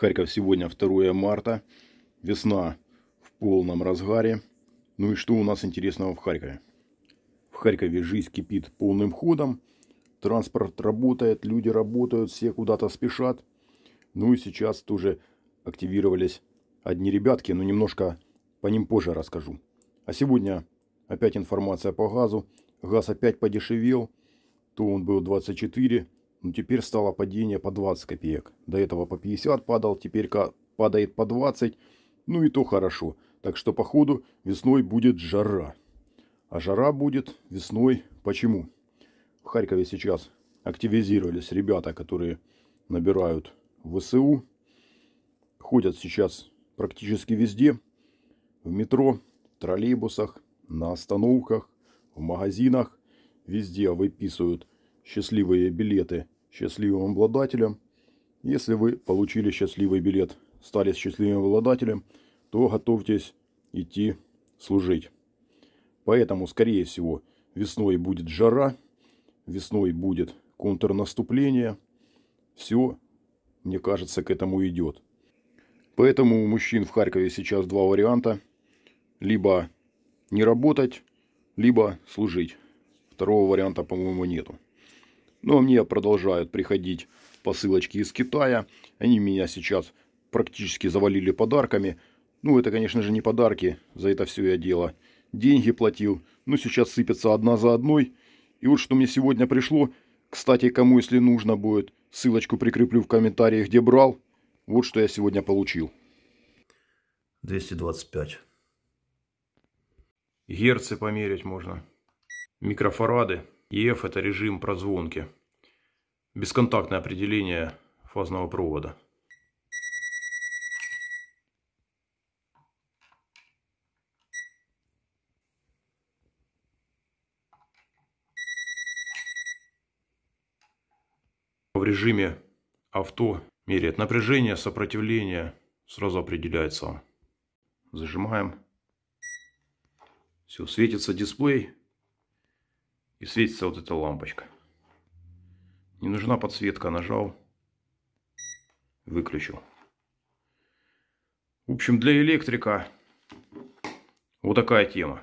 Харьков сегодня 2 марта. Весна в полном разгаре. Ну и что у нас интересного в Харькове? В Харькове жизнь кипит полным ходом. Транспорт работает, люди работают, все куда-то спешат. Ну и сейчас тоже активировались одни ребятки, но немножко по ним позже расскажу. А сегодня опять информация по газу. Газ опять подешевел. То он был 24, ну теперь стало падение по 20 копеек. До этого по 50 падал, теперь падает по 20. Ну и то хорошо. Так что, походу, весной будет жара. А жара будет весной почему? В Харькове сейчас активизировались ребята, которые набирают ВСУ. Ходят сейчас практически везде. В метро, троллейбусах, на остановках, в магазинах. Везде выписывают счастливые билеты счастливым обладателем. Если вы получили счастливый билет, стали счастливым обладателем, то готовьтесь идти служить. Поэтому, скорее всего, весной будет жара, весной будет контрнаступление. Все, мне кажется, к этому идет. Поэтому у мужчин в Харькове сейчас два варианта. Либо не работать, либо служить. Второго варианта, по-моему, нету. Но мне продолжают приходить посылочки из Китая. Они меня сейчас практически завалили подарками. Ну, это, конечно же, не подарки, за это все я дело. Деньги платил, но ну, сейчас сыпятся одна за одной. И вот что мне сегодня пришло, кстати, кому, если нужно будет, ссылочку прикреплю в комментариях, где брал. Вот что я сегодня получил. 225. Герцы померить можно. Микрофарады. И это режим прозвонки. Бесконтактное определение фазного провода. В режиме авто меряет напряжение, сопротивление, сразу определяется. Зажимаем. Все, светится дисплей, и светится вот эта лампочка. Не нужна подсветка. Нажал. Выключил. В общем, для электрика вот такая тема.